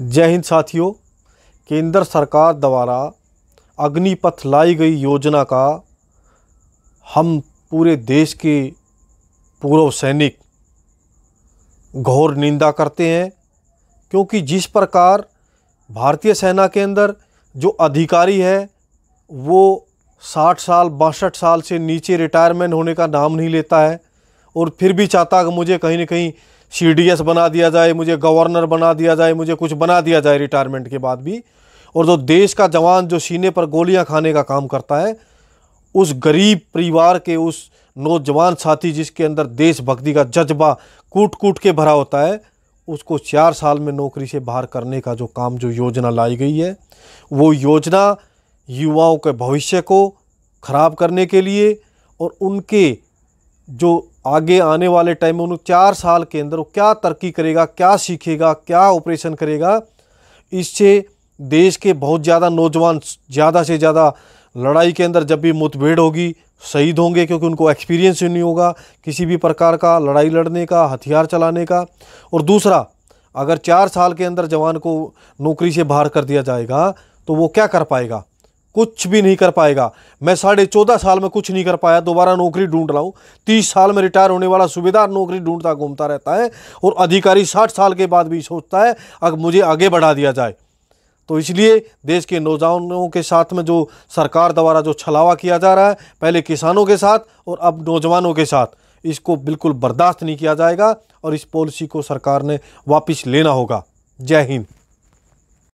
जय हिंद साथियों केंद्र सरकार द्वारा अग्निपथ लाई गई योजना का हम पूरे देश के पूर्व सैनिक घोर निंदा करते हैं क्योंकि जिस प्रकार भारतीय सेना के अंदर जो अधिकारी है वो 60 साल बासठ साल से नीचे रिटायरमेंट होने का नाम नहीं लेता है और फिर भी चाहता कि मुझे कहीं ना कहीं सीडीएस बना दिया जाए मुझे गवर्नर बना दिया जाए मुझे कुछ बना दिया जाए रिटायरमेंट के बाद भी और जो देश का जवान जो सीने पर गोलियां खाने का काम करता है उस गरीब परिवार के उस नौजवान साथी जिसके अंदर देशभक्ति का जज्बा कूट कूट के भरा होता है उसको चार साल में नौकरी से बाहर करने का जो काम जो योजना लाई गई है वो योजना युवाओं के भविष्य को ख़राब करने के लिए और उनके जो आगे आने वाले टाइम में उन्होंने चार साल के अंदर वो क्या तरक्की करेगा क्या सीखेगा क्या ऑपरेशन करेगा इससे देश के बहुत ज़्यादा नौजवान ज़्यादा से ज़्यादा लड़ाई के अंदर जब भी मुठभेड़ होगी शहीद होंगे क्योंकि उनको एक्सपीरियंस ही नहीं होगा किसी भी प्रकार का लड़ाई लड़ने का हथियार चलाने का और दूसरा अगर चार साल के अंदर जवान को नौकरी से बाहर कर दिया जाएगा तो वो क्या कर पाएगा कुछ भी नहीं कर पाएगा मैं साढ़े चौदह साल में कुछ नहीं कर पाया दोबारा नौकरी ढूंढ रहा हूँ तीस साल में रिटायर होने वाला सूबेदार नौकरी ढूंढता घूमता रहता है और अधिकारी साठ साल के बाद भी सोचता है अब मुझे आगे बढ़ा दिया जाए तो इसलिए देश के नौजवानों के साथ में जो सरकार द्वारा जो छलावा किया जा रहा है पहले किसानों के साथ और अब नौजवानों के साथ इसको बिल्कुल बर्दाश्त नहीं किया जाएगा और इस पॉलिसी को सरकार ने वापस लेना होगा जय हिंद